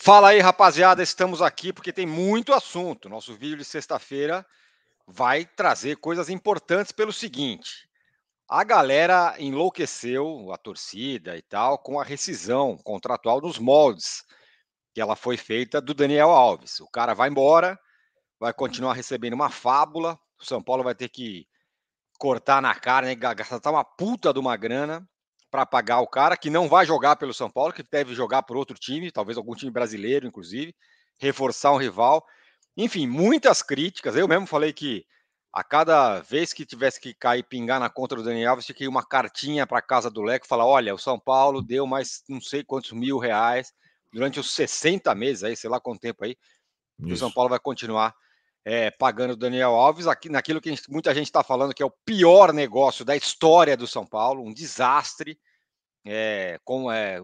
Fala aí, rapaziada, estamos aqui porque tem muito assunto. Nosso vídeo de sexta-feira vai trazer coisas importantes pelo seguinte: a galera enlouqueceu, a torcida e tal, com a rescisão contratual dos moldes que ela foi feita do Daniel Alves. O cara vai embora, vai continuar recebendo uma fábula. O São Paulo vai ter que cortar na carne, né, gastar uma puta de uma grana para pagar o cara que não vai jogar pelo São Paulo, que deve jogar por outro time, talvez algum time brasileiro, inclusive, reforçar um rival. Enfim, muitas críticas. Eu mesmo falei que a cada vez que tivesse que cair pingar na conta do Daniel Alves, tinha que ir uma cartinha para casa do Leco falar: olha, o São Paulo deu mais não sei quantos mil reais durante os 60 meses aí, sei lá quanto tempo aí, Isso. o São Paulo vai continuar é, pagando o Daniel Alves aqui naquilo que muita gente está falando que é o pior negócio da história do São Paulo, um desastre é, eh, com, é,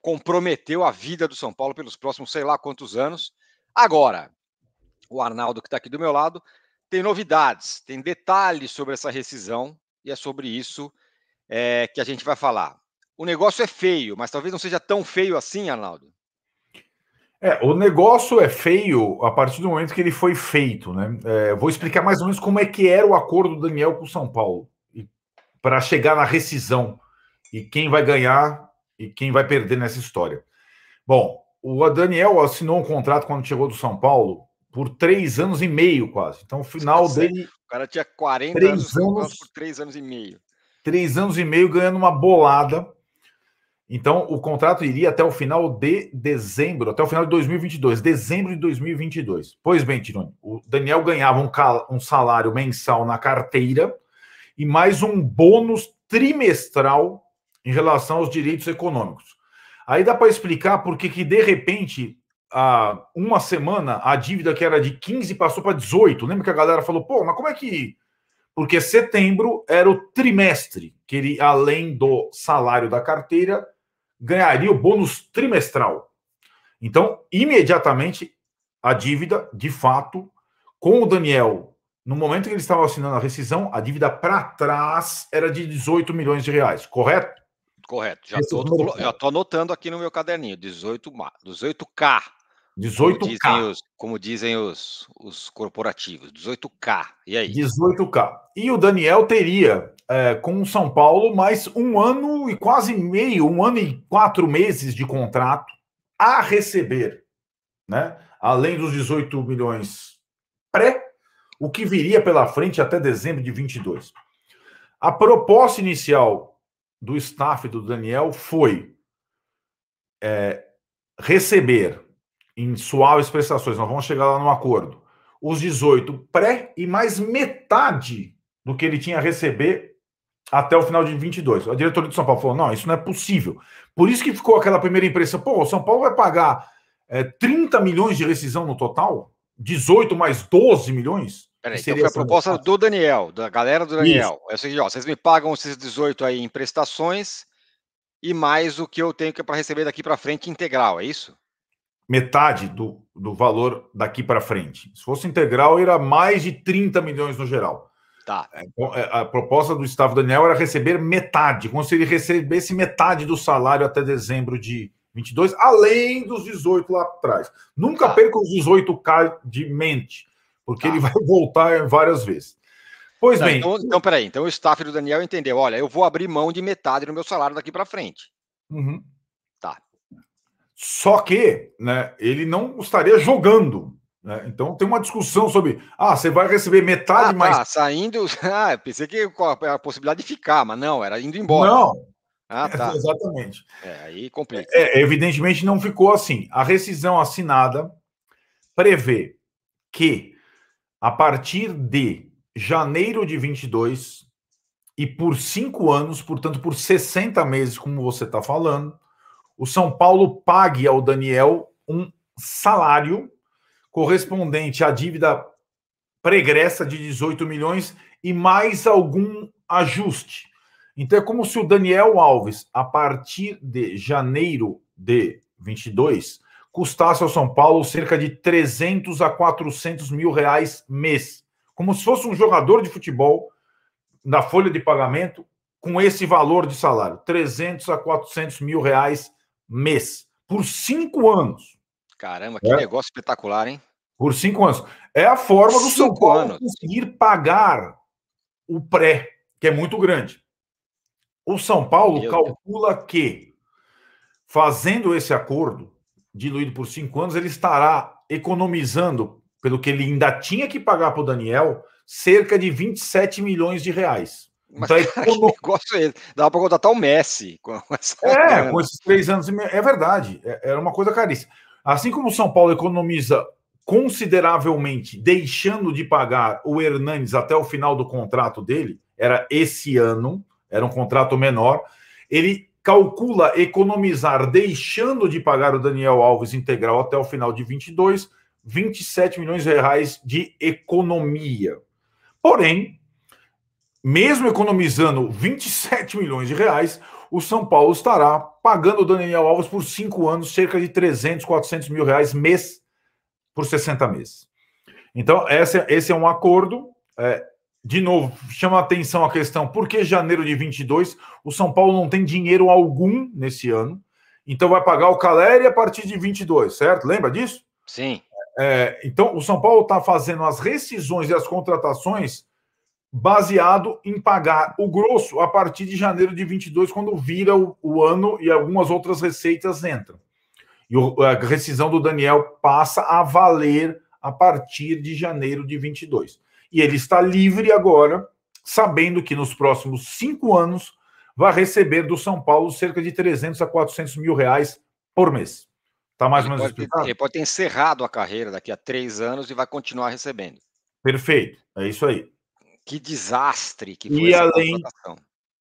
comprometeu a vida do São Paulo pelos próximos sei lá quantos anos. Agora, o Arnaldo, que está aqui do meu lado, tem novidades, tem detalhes sobre essa rescisão e é sobre isso é, que a gente vai falar. O negócio é feio, mas talvez não seja tão feio assim, Arnaldo. É, o negócio é feio a partir do momento que ele foi feito, né? É, vou explicar mais ou menos como é que era o acordo do Daniel com o São Paulo para chegar na rescisão e quem vai ganhar e quem vai perder nessa história. Bom, o Daniel assinou um contrato quando chegou do São Paulo por três anos e meio, quase. Então, o final é dele. O cara tinha 40 três anos, anos por três anos e meio. Três anos e meio ganhando uma bolada. Então, o contrato iria até o final de dezembro, até o final de 2022, dezembro de 2022. Pois bem, Tirone, o Daniel ganhava um, um salário mensal na carteira e mais um bônus trimestral em relação aos direitos econômicos. Aí dá para explicar por que, de repente, há uma semana, a dívida que era de 15 passou para 18. Lembra que a galera falou, pô, mas como é que. Porque setembro era o trimestre que ele, além do salário da carteira, ganharia o bônus trimestral. Então, imediatamente, a dívida, de fato, com o Daniel, no momento que ele estava assinando a rescisão, a dívida para trás era de 18 milhões de reais, correto? Correto. Já estou anotando aqui no meu caderninho: 18, 18K. 18K. Como dizem, os, como dizem os, os, corporativos, 18K. E aí? 18K. E o Daniel teria é, com o São Paulo mais um ano e quase meio, um ano e quatro meses de contrato a receber, né? Além dos 18 milhões pré, o que viria pela frente até dezembro de 22. A proposta inicial do staff do Daniel foi é, receber, em suaves prestações, nós vamos chegar lá num acordo, os 18 pré e mais metade do que ele tinha a receber até o final de 22. A diretoria do São Paulo falou: não, isso não é possível. Por isso que ficou aquela primeira impressão: pô, o São Paulo vai pagar é, 30 milhões de rescisão no total? 18 mais 12 milhões? Peraí, então foi a proposta do Daniel, da galera do Daniel. Isso. É o seguinte, ó, vocês me pagam esses 18 aí em prestações e mais o que eu tenho que é para receber daqui para frente integral, é isso? Metade do, do valor daqui para frente. Se fosse integral, era mais de 30 milhões no geral. Tá. É, então, é, a proposta do Estado Daniel era receber metade, como se ele recebesse metade do salário até dezembro de 22, além dos 18 lá atrás. Nunca tá. perca os 18K de mente porque tá. ele vai voltar várias vezes. Pois tá, bem. Então, então, peraí, então o staff do Daniel entendeu: olha, eu vou abrir mão de metade do meu salário daqui para frente. Uhum. Tá. Só que né, ele não estaria jogando. Né? Então tem uma discussão sobre: ah, você vai receber metade ah, mais. Tá, saindo. Ah, pensei que a possibilidade de ficar, mas não, era indo embora. Não. Ah, tá. exatamente. É, aí complica. É, é, evidentemente não ficou assim. A rescisão assinada prevê que a partir de janeiro de 22 e por cinco anos, portanto, por 60 meses, como você está falando, o São Paulo pague ao Daniel um salário correspondente à dívida pregressa de 18 milhões e mais algum ajuste. Então é como se o Daniel Alves, a partir de janeiro de 22, custasse ao São Paulo cerca de 300 a 400 mil reais mês. Como se fosse um jogador de futebol na folha de pagamento com esse valor de salário, 300 a 400 mil reais mês, por cinco anos. Caramba, que é. negócio espetacular, hein? Por cinco anos. É a forma do São Paulo anos. conseguir pagar o pré, que é muito grande. O São Paulo Meu calcula Deus. que, fazendo esse acordo, diluído por cinco anos, ele estará economizando, pelo que ele ainda tinha que pagar para o Daniel, cerca de 27 milhões de reais. Mas então, cara, econom... que negócio é esse? Dava para contratar o Messi com essa... É, com esses três anos. É verdade, é, era uma coisa caríssima. Assim como o São Paulo economiza consideravelmente, deixando de pagar o Hernanes até o final do contrato dele, era esse ano, era um contrato menor, ele calcula economizar, deixando de pagar o Daniel Alves integral até o final de 22, 27 milhões de reais de economia. Porém, mesmo economizando 27 milhões de reais, o São Paulo estará pagando o Daniel Alves por cinco anos cerca de 300, 400 mil reais mês por 60 meses. Então, essa, é, esse é um acordo é, de novo, chama atenção a questão, porque janeiro de 22, o São Paulo não tem dinheiro algum nesse ano, então vai pagar o Caleri a partir de 22, certo? Lembra disso? Sim. É, então, o São Paulo está fazendo as rescisões e as contratações baseado em pagar o grosso a partir de janeiro de 22, quando vira o, o ano e algumas outras receitas entram. E o, a rescisão do Daniel passa a valer a partir de janeiro de 22 e ele está livre agora, sabendo que nos próximos cinco anos vai receber do São Paulo cerca de 300 a 400 mil reais por mês. Está mais ele ou menos pode, explicado? Ele pode ter encerrado a carreira daqui a três anos e vai continuar recebendo. Perfeito, é isso aí. Que desastre que foi e essa além,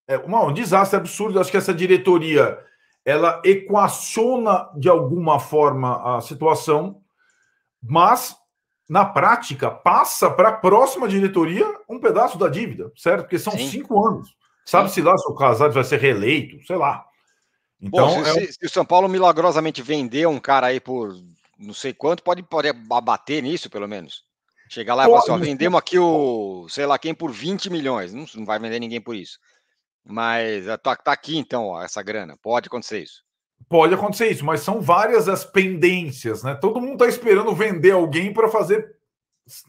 É, um desastre absurdo. Acho que essa diretoria ela equaciona de alguma forma a situação, mas na prática, passa para a próxima diretoria um pedaço da dívida, certo? Porque são Sim. cinco anos. Sabe-se lá se o Casares vai ser reeleito, sei lá. Então, Bom, se, é... se, se, o São Paulo milagrosamente vender um cara aí por não sei quanto, pode, pode abater nisso, pelo menos. Chegar lá e falar assim, ó, vendemos aqui o, sei lá quem, por 20 milhões. Não, não vai vender ninguém por isso. Mas eh, tá, tá aqui, então, ó, essa grana. Pode acontecer isso pode acontecer isso, mas são várias as pendências, né? Todo mundo está esperando vender alguém para fazer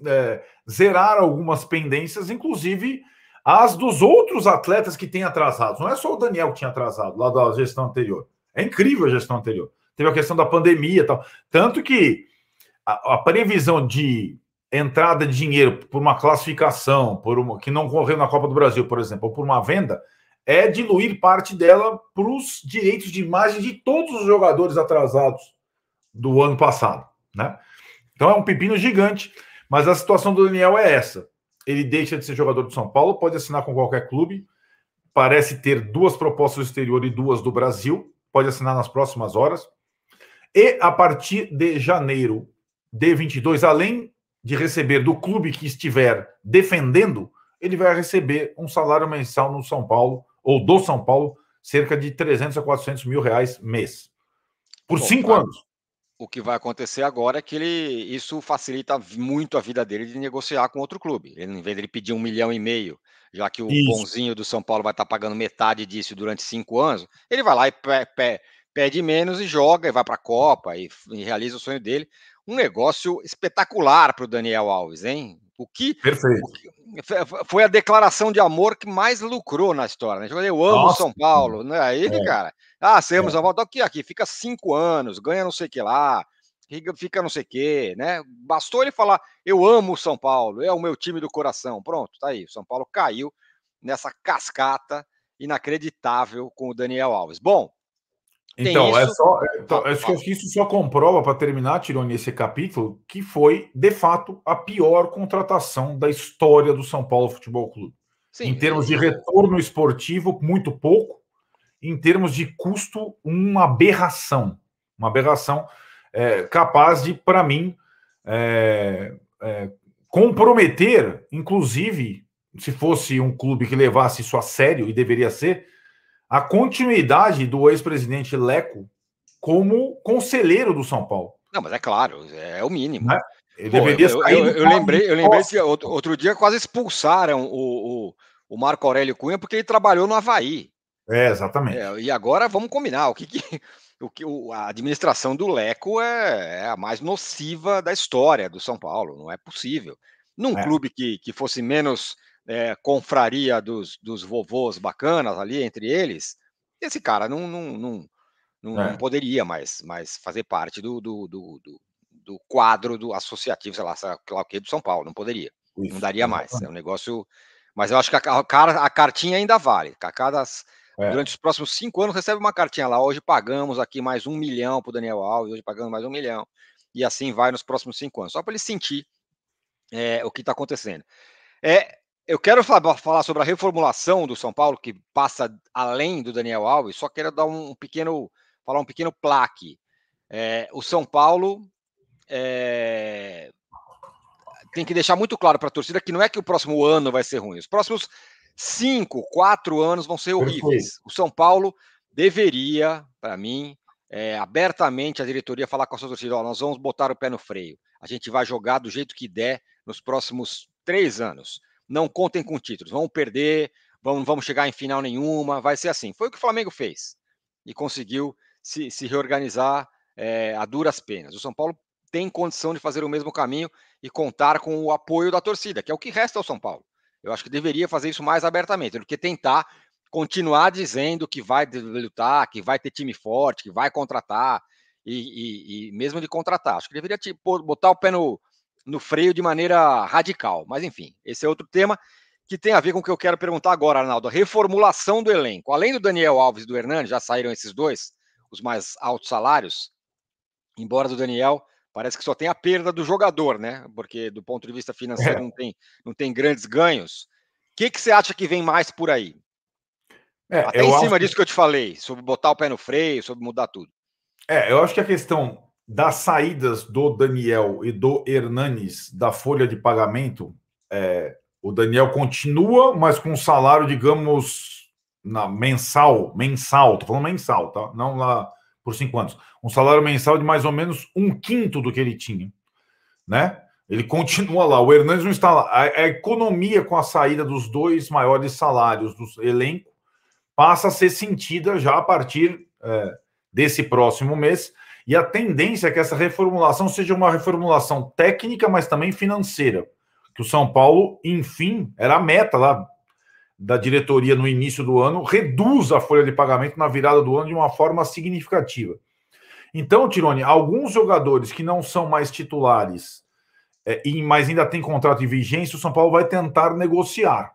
é, zerar algumas pendências, inclusive as dos outros atletas que têm atrasados. Não é só o Daniel que tinha atrasado lá da gestão anterior. É incrível a gestão anterior. Teve a questão da pandemia e tal. Tanto que a, a, previsão de entrada de dinheiro por uma classificação, por uma que não correu na Copa do Brasil, por exemplo, ou por uma venda, é diluir parte dela para os direitos de imagem de todos os jogadores atrasados do ano passado, né? Então é um pepino gigante, mas a situação do Daniel é essa. Ele deixa de ser jogador do São Paulo, pode assinar com qualquer clube, parece ter duas propostas do exterior e duas do Brasil, pode assinar nas próximas horas. E a partir de janeiro de 22, além de receber do clube que estiver defendendo, ele vai receber um salário mensal no São Paulo ou do São Paulo, cerca de 300 a 400 mil reais mês. Por Bom, cinco tá. anos. O que vai acontecer agora é que ele, isso facilita muito a vida dele de negociar com outro clube. Ele, em vez de ele pedir um milhão e meio, já que o isso. bonzinho do São Paulo vai estar tá pagando metade disso durante cinco anos, ele vai lá e pé, pé, pede menos e joga, e vai para a Copa e, e, realiza o sonho dele um negócio espetacular para o Daniel Alves, hein? O que, Perfeito. O que, foi a declaração de amor que mais lucrou na história. Né? Tipo, eu amo Nossa. São Paulo, né? Ele, é. cara. Ah, você ama é. São Paulo, tá aqui, aqui, fica cinco anos, ganha não sei o que lá, fica, não sei o que, né? Bastou ele falar, eu amo São Paulo, é o meu time do coração. Pronto, tá aí. O São Paulo caiu nessa cascata inacreditável com o Daniel Alves. Bom, então, é só, é, então acho, que, que isso só comprova, para terminar, Tironi, esse capítulo, que foi, de fato, a pior contratação da história do São Paulo Futebol Clube. Sim, em termos de retorno esportivo, muito pouco. Em termos de custo, uma aberração. Uma aberração é, capaz de, para mim, é, é, comprometer, inclusive, se fosse um clube que levasse isso a sério, e deveria ser, a continuidade do ex-presidente Leco como conselheiro do São Paulo. Não, mas é claro, é, é o mínimo. É? Ele Pô, deveria eu, eu, eu, eu lembrei, eu lembrei que outro, outro dia quase expulsaram o, o, o, Marco Aurélio Cunha porque ele trabalhou no Havaí. É, exatamente. É, e agora vamos combinar o que, que o que o, a administração do Leco é, é, a mais nociva da história do São Paulo. Não é possível. Num é. clube que, que fosse menos é, confraria dos, dos vovôs bacanas ali entre eles, esse cara não, não, não, não, é. não poderia mais, mais fazer parte do, do, do, do, do quadro do associativo, sei lá, sei lá o que, do São Paulo, não poderia. Isso. Não daria mais. É um negócio. Mas eu acho que a, a, a cartinha ainda vale. A cada, é. Durante os próximos cinco anos, recebe uma cartinha lá. Hoje pagamos aqui mais um milhão para o Daniel Alves, hoje pagamos mais um milhão. E assim vai nos próximos cinco anos, só para ele sentir é, o que está acontecendo. É, eu quero falar sobre a reformulação do São Paulo, que passa além do Daniel Alves, só quero dar um pequeno, falar um pequeno plaque. É, o São Paulo é, tem que deixar muito claro para a torcida que não é que o próximo ano vai ser ruim, os próximos cinco, quatro anos vão ser horríveis. O São Paulo deveria, para mim, é, abertamente a diretoria falar com a sua torcida: ó, nós vamos botar o pé no freio, a gente vai jogar do jeito que der nos próximos três anos não contem com títulos, vão perder, vamos vamos chegar em final nenhuma, vai ser assim. Foi o que o Flamengo fez e conseguiu se, se reorganizar é, a duras penas. O São Paulo tem condição de fazer o mesmo caminho e contar com o apoio da torcida, que é o que resta ao São Paulo. Eu acho que deveria fazer isso mais abertamente do que tentar continuar dizendo que vai lutar, que vai ter time forte, que vai contratar, e, e, e mesmo de contratar. Acho que deveria tipo, botar o pé no, no freio de maneira radical. Mas enfim, esse é outro tema que tem a ver com o que eu quero perguntar agora, Arnaldo. A reformulação do elenco. Além do Daniel Alves e do Hernandes, já saíram esses dois, os mais altos salários. Embora do Daniel, parece que só tem a perda do jogador, né? Porque do ponto de vista financeiro é. não, tem, não tem grandes ganhos. O que, que você acha que vem mais por aí? É, Até em cima acho... disso que eu te falei, sobre botar o pé no freio, sobre mudar tudo. É, eu acho que a questão das saídas do Daniel e do Hernanes da folha de pagamento, é, o Daniel continua, mas com um salário, digamos, na mensal, mensal, estou falando mensal, tá? Não lá por cinco anos. Um salário mensal de mais ou menos um quinto do que ele tinha, né? Ele continua lá, o Hernandes não está lá. A, a economia com a saída dos dois maiores salários do elenco passa a ser sentida já a partir é, desse próximo mês e a tendência é que essa reformulação seja uma reformulação técnica, mas também financeira. Que o São Paulo, enfim, era a meta lá da diretoria no início do ano, reduz a folha de pagamento na virada do ano de uma forma significativa. Então, Tirone, alguns jogadores que não são mais titulares, é, e, mas ainda tem contrato de vigência, o São Paulo vai tentar negociar.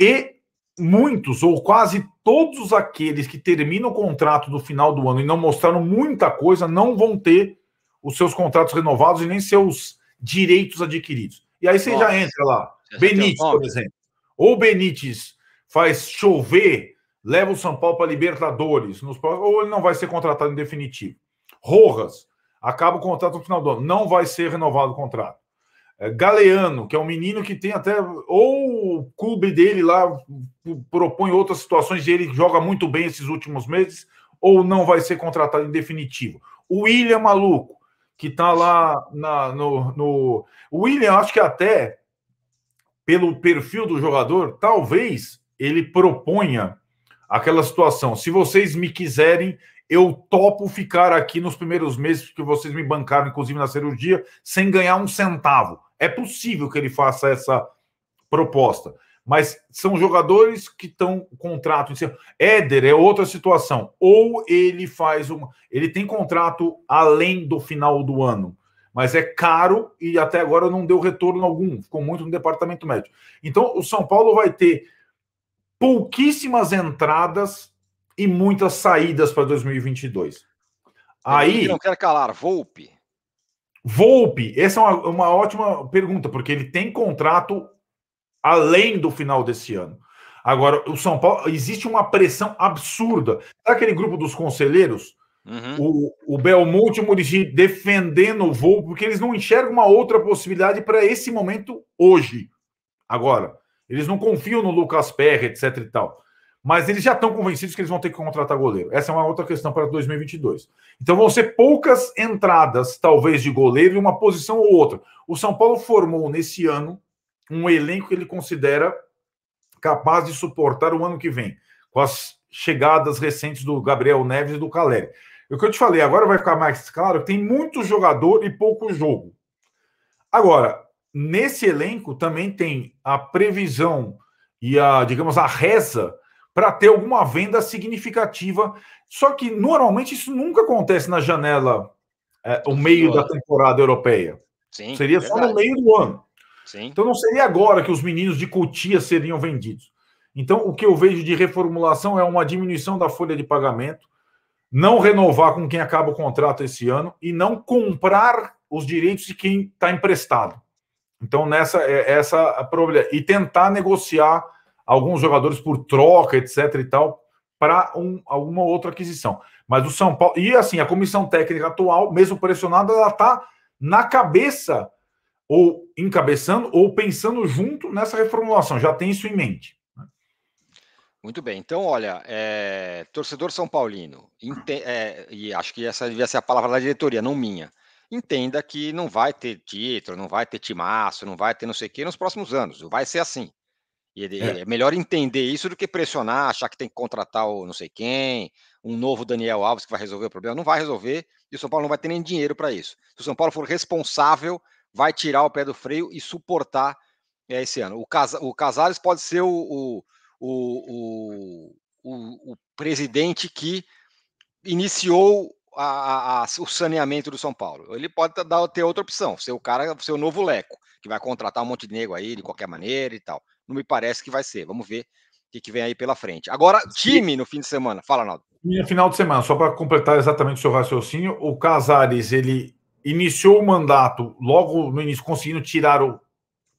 E muitos ou quase todos aqueles que terminam o contrato no final do ano e não mostraram muita coisa não vão ter os seus contratos renovados e nem seus direitos adquiridos. E aí você Nossa. já entra lá. Já Benítez, por exemplo. Ou Benítez faz chover, leva o São Paulo para Libertadores, nos, ou ele não vai ser contratado em definitivo. Rojas, acaba o contrato no final do ano, não vai ser renovado o contrato. É, Galeano, que é um menino que tem até. Ou o clube dele lá propõe outras situações e ele joga muito bem esses últimos meses, ou não vai ser contratado em definitivo. O William Maluco, que tá lá na, no, no. O William, acho que até pelo perfil do jogador, talvez ele proponha aquela situação. Se vocês me quiserem, eu topo ficar aqui nos primeiros meses que vocês me bancaram, inclusive na cirurgia, sem ganhar um centavo é possível que ele faça essa proposta, mas são jogadores que estão contrato. Éder é outra situação. Ou ele faz uma, ele tem contrato além do final do ano, mas é caro e até agora não deu retorno algum. Ficou muito no departamento médio. Então o São Paulo vai ter pouquíssimas entradas e muitas saídas para 2022. Aí. Eu não quero calar, Volpe. Volpe, essa é uma, uma ótima pergunta, porque ele tem contrato além do final desse ano. Agora, o São Paulo, existe uma pressão absurda. Aquele grupo dos conselheiros, uhum. o, o Belmonte e o Murici defendendo o voo, porque eles não enxergam uma outra possibilidade para esse momento hoje. Agora, eles não confiam no Lucas Perry, etc e tal mas eles já estão convencidos que eles vão ter que contratar goleiro. Essa é uma outra questão para 2022. Então vão ser poucas entradas, talvez, de goleiro em uma posição ou outra. O São Paulo formou nesse ano um elenco que ele considera capaz de suportar o ano que vem, com as chegadas recentes do Gabriel Neves e do Caleri. O que eu te falei, agora vai ficar mais claro, tem muito jogador e pouco jogo. Agora, nesse elenco também tem a previsão e a, digamos, a reza para ter alguma venda significativa. Só que normalmente isso nunca acontece na janela, é, o meio da temporada europeia. Sim, seria só no meio do ano. Sim. Então não seria agora que os meninos de Cotia seriam vendidos. Então o que eu vejo de reformulação é uma diminuição da folha de pagamento, não renovar com quem acaba o contrato esse ano e não comprar os direitos de quem está emprestado. Então nessa é essa a problema e tentar negociar alguns jogadores por troca, etc. e tal, para um, alguma outra aquisição. Mas o São Paulo. E assim, a comissão técnica atual, mesmo pressionada, ela está na cabeça, ou encabeçando, ou pensando junto nessa reformulação. Já tem isso em mente. Né? Muito bem, então olha, é, torcedor São Paulino, ente, é, e acho que essa devia ser a palavra da diretoria, não minha. Entenda que não vai ter título, não vai ter timaço, não vai ter não sei o que nos próximos anos. Vai ser assim. E é. é. melhor entender isso do que pressionar, achar que tem que contratar o não sei quem, um novo Daniel Alves que vai resolver o problema. Não vai resolver e o São Paulo não vai ter nem dinheiro para isso. Se o São Paulo for responsável, vai tirar o pé do freio e suportar é, esse ano. O, Cas o Casares pode ser o, o, o, o, o presidente que iniciou a, a, o saneamento do São Paulo. Ele pode ter outra opção, ser o cara, ser o novo Leco, que vai contratar um monte de nego aí de qualquer maneira e tal não me parece que vai ser. Vamos ver o que, que vem aí pela frente. Agora, time no fim de semana. Fala, Naldo. No final de semana, só para completar exatamente o seu raciocínio, o Casares, ele iniciou o mandato logo no início, conseguindo tirar o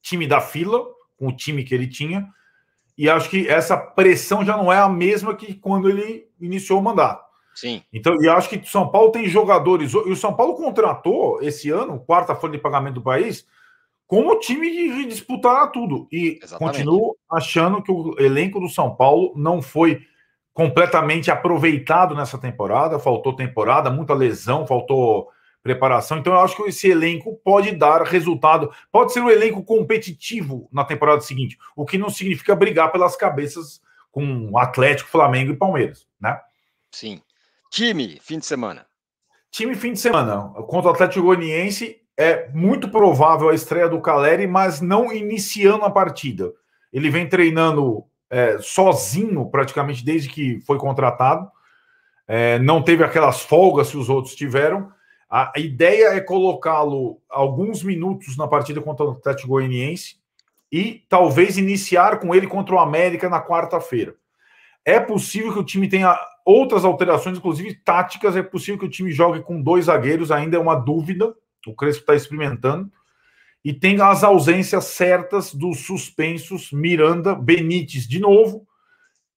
time da fila, com o time que ele tinha, e acho que essa pressão já não é a mesma que quando ele iniciou o mandato. Sim. Então, e acho que o São Paulo tem jogadores. E o São Paulo contratou esse ano, quarta folha de pagamento do país, como time de, disputar tudo. E Exatamente. continuo achando que o elenco do São Paulo não foi completamente aproveitado nessa temporada. Faltou temporada, muita lesão, faltou preparação. Então, eu acho que esse elenco pode dar resultado. Pode ser um elenco competitivo na temporada seguinte, o que não significa brigar pelas cabeças com Atlético, Flamengo e Palmeiras, né? Sim. Time, fim de semana. Time, fim de semana. Contra o Atlético Goianiense é muito provável a estreia do Caleri, mas não iniciando a partida. Ele vem treinando é, sozinho praticamente desde que foi contratado. É, não teve aquelas folgas que os outros tiveram. A, a ideia é colocá-lo alguns minutos na partida contra o Atlético Goianiense e talvez iniciar com ele contra o América na quarta-feira. É possível que o time tenha outras alterações, inclusive táticas. É possível que o time jogue com dois zagueiros, ainda é uma dúvida. O Crespo está experimentando. E tem as ausências certas dos suspensos Miranda, Benítez de novo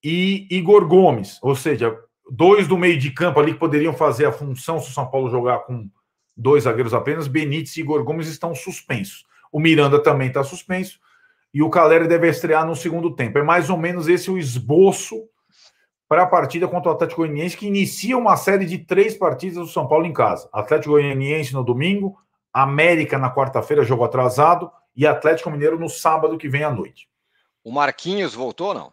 e Igor Gomes. Ou seja, dois do meio de campo ali que poderiam fazer a função se o São Paulo jogar com dois zagueiros apenas, Benítez e Igor Gomes estão suspensos. O Miranda também está suspenso e o Caleri deve estrear no segundo tempo. É mais ou menos esse o esboço para a partida contra o Atlético Goianiense, que inicia uma série de três partidas do São Paulo em casa. Atlético Goianiense no domingo, América na quarta-feira, jogo atrasado, e Atlético Mineiro no sábado que vem à noite. O Marquinhos voltou não?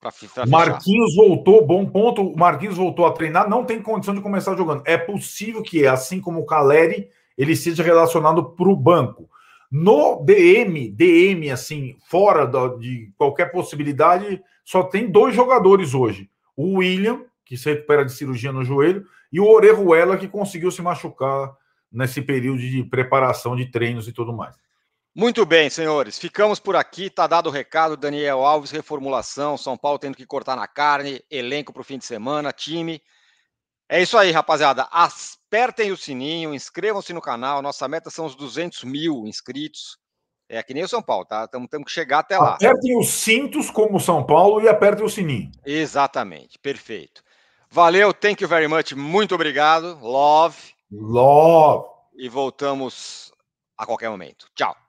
Pra, pra Marquinhos voltou, bom ponto. O Marquinhos voltou a treinar, não tem condição de começar jogando. É possível que, assim como o Caleri, ele seja relacionado para o banco. No DM, DM, assim, fora da, de qualquer possibilidade, só tem dois jogadores hoje o William, que se recupera de cirurgia no joelho, e o Orejuela, que conseguiu se machucar nesse período de preparação de treinos e tudo mais. Muito bem, senhores. Ficamos por aqui. Tá dado o recado. Daniel Alves, reformulação. São Paulo tendo que cortar na carne. Elenco para o fim de semana. Time. É isso aí, rapaziada. apertem o sininho, inscrevam-se no canal. Nossa meta são os 200 mil inscritos. É que nem o São Paulo, tá? temos que chegar até lá. Apertem os cintos como o São Paulo e apertem o sininho. Exatamente, perfeito. Valeu, thank you very much, muito obrigado. Love. Love. E voltamos a qualquer momento. Tchau.